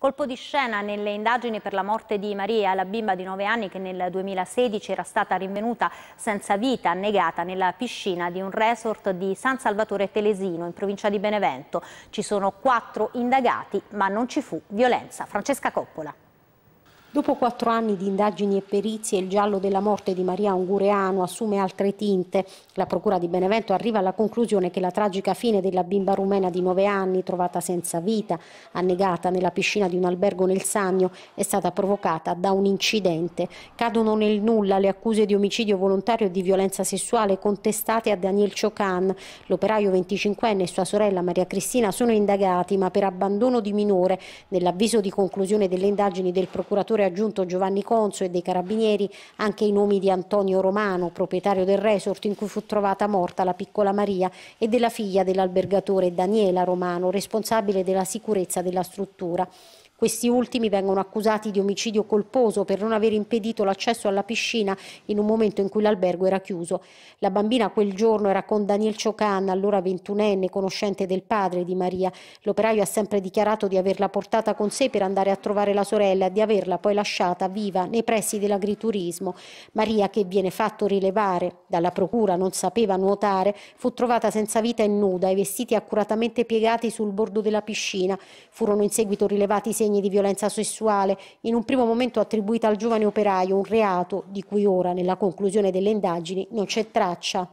Colpo di scena nelle indagini per la morte di Maria, la bimba di 9 anni che nel 2016 era stata rinvenuta senza vita, annegata nella piscina di un resort di San Salvatore Telesino in provincia di Benevento. Ci sono quattro indagati ma non ci fu violenza. Francesca Coppola. Dopo quattro anni di indagini e perizie, il giallo della morte di Maria Ungureano assume altre tinte. La Procura di Benevento arriva alla conclusione che la tragica fine della bimba rumena di nove anni, trovata senza vita, annegata nella piscina di un albergo nel Sannio, è stata provocata da un incidente. Cadono nel nulla le accuse di omicidio volontario e di violenza sessuale contestate a Daniel Ciocan. L'operaio 25enne e sua sorella Maria Cristina sono indagati, ma per abbandono di minore. Nell'avviso di conclusione delle indagini del procuratore aggiunto Giovanni Conso e dei Carabinieri anche i nomi di Antonio Romano, proprietario del resort in cui fu trovata morta la piccola Maria e della figlia dell'albergatore Daniela Romano, responsabile della sicurezza della struttura. Questi ultimi vengono accusati di omicidio colposo per non aver impedito l'accesso alla piscina in un momento in cui l'albergo era chiuso. La bambina quel giorno era con Daniel Ciocan, allora ventunenne, conoscente del padre di Maria. L'operaio ha sempre dichiarato di averla portata con sé per andare a trovare la sorella e di averla poi lasciata viva nei pressi dell'agriturismo. Maria, che viene fatto rilevare dalla procura, non sapeva nuotare, fu trovata senza vita e nuda, i vestiti accuratamente piegati sul bordo della piscina. Furono in seguito rilevati sei segni di violenza sessuale, in un primo momento attribuita al giovane operaio, un reato di cui ora, nella conclusione delle indagini, non c'è traccia.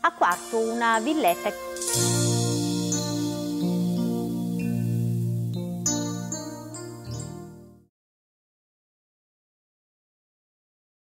A quarto una villetta.